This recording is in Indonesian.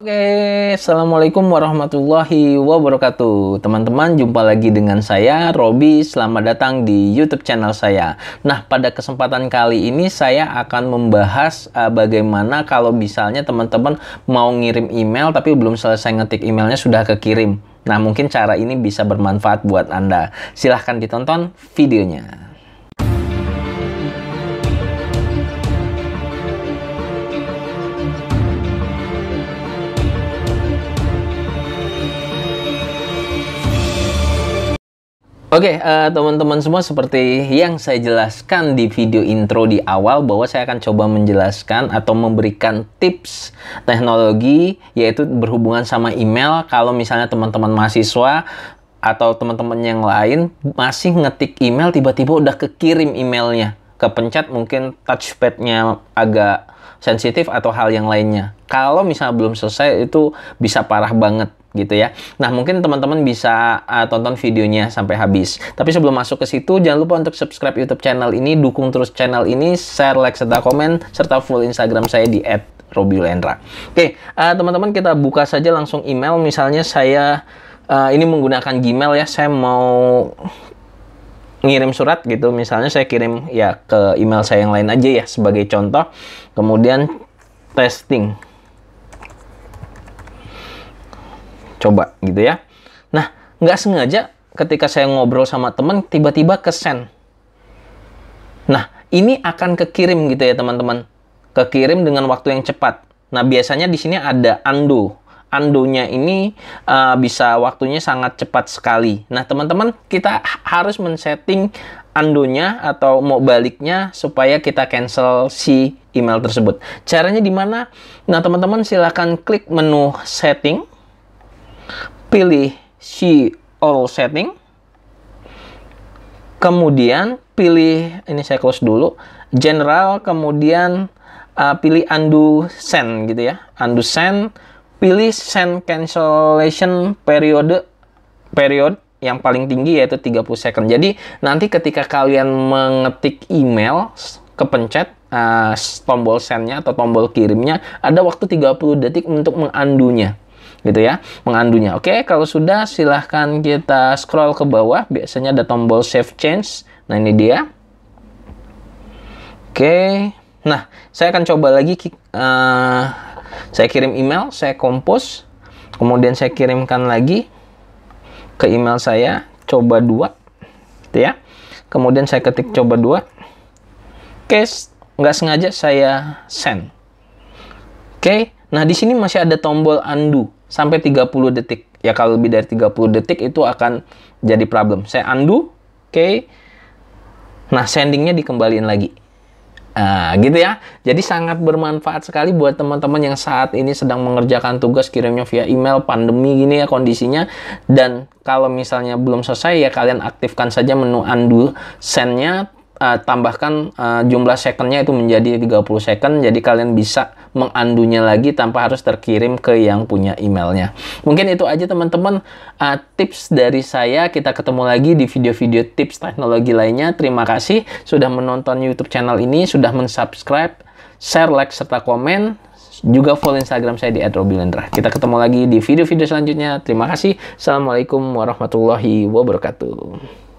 Oke, Assalamualaikum warahmatullahi wabarakatuh Teman-teman, jumpa lagi dengan saya, Robi Selamat datang di Youtube channel saya Nah, pada kesempatan kali ini saya akan membahas uh, Bagaimana kalau misalnya teman-teman mau ngirim email Tapi belum selesai ngetik emailnya sudah kekirim Nah, mungkin cara ini bisa bermanfaat buat Anda Silahkan ditonton videonya Oke, okay, uh, eh, teman-teman semua seperti yang saya jelaskan di video intro di awal bahwa saya akan coba menjelaskan atau memberikan tips teknologi yaitu berhubungan sama email kalau misalnya teman-teman mahasiswa atau teman-teman yang lain masih ngetik email tiba-tiba udah kekirim emailnya kepencet mungkin touchpadnya agak sensitif atau hal yang lainnya. Kalau misalnya belum selesai itu bisa parah banget gitu ya. Nah mungkin teman-teman bisa uh, tonton videonya sampai habis. Tapi sebelum masuk ke situ jangan lupa untuk subscribe YouTube channel ini, dukung terus channel ini, share, like, serta komen, serta full Instagram saya di @robiulendra. Oke uh, teman-teman kita buka saja langsung email. Misalnya saya uh, ini menggunakan Gmail ya, saya mau ngirim surat gitu misalnya saya kirim ya ke email saya yang lain aja ya sebagai contoh kemudian testing coba gitu ya nah nggak sengaja ketika saya ngobrol sama teman tiba-tiba ke send nah ini akan kekirim gitu ya teman-teman kekirim dengan waktu yang cepat nah biasanya di sini ada undo andonya ini uh, bisa waktunya sangat cepat sekali. Nah, teman-teman, kita harus men-setting andonya atau mau baliknya supaya kita cancel si email tersebut. Caranya di mana? Nah, teman-teman silakan klik menu setting, pilih si all setting, kemudian pilih ini saya close dulu, general, kemudian uh, pilih undo send gitu ya, undo send Pilih send cancellation periode period yang paling tinggi yaitu 30 second. Jadi nanti ketika kalian mengetik email kepencet uh, tombol sendnya atau tombol kirimnya ada waktu 30 detik untuk mengandunya gitu ya mengandunya oke kalau sudah silahkan kita scroll ke bawah biasanya ada tombol save change nah ini dia oke nah saya akan coba lagi uh, saya kirim email, saya kompos, kemudian saya kirimkan lagi ke email saya coba dua, gitu ya. Kemudian saya ketik coba dua, case nggak sengaja saya send. Oke, nah di sini masih ada tombol undo sampai 30 detik. Ya kalau lebih dari 30 detik itu akan jadi problem. Saya undo, oke. Okay. Nah, sendingnya dikembalikan lagi. Nah, gitu ya. Jadi sangat bermanfaat sekali buat teman-teman yang saat ini sedang mengerjakan tugas kirimnya via email, pandemi gini ya kondisinya. Dan kalau misalnya belum selesai ya kalian aktifkan saja menu undo sendnya, uh, tambahkan uh, jumlah second-nya itu menjadi 30 second. Jadi kalian bisa mengandunya lagi tanpa harus terkirim ke yang punya emailnya. Mungkin itu aja teman-teman uh, tips dari saya. Kita ketemu lagi di video-video tips teknologi lainnya. Terima kasih sudah menonton YouTube channel ini, sudah mensubscribe, share, like, serta komen. Juga follow Instagram saya di @robilendra. Kita ketemu lagi di video-video selanjutnya. Terima kasih. Assalamualaikum warahmatullahi wabarakatuh.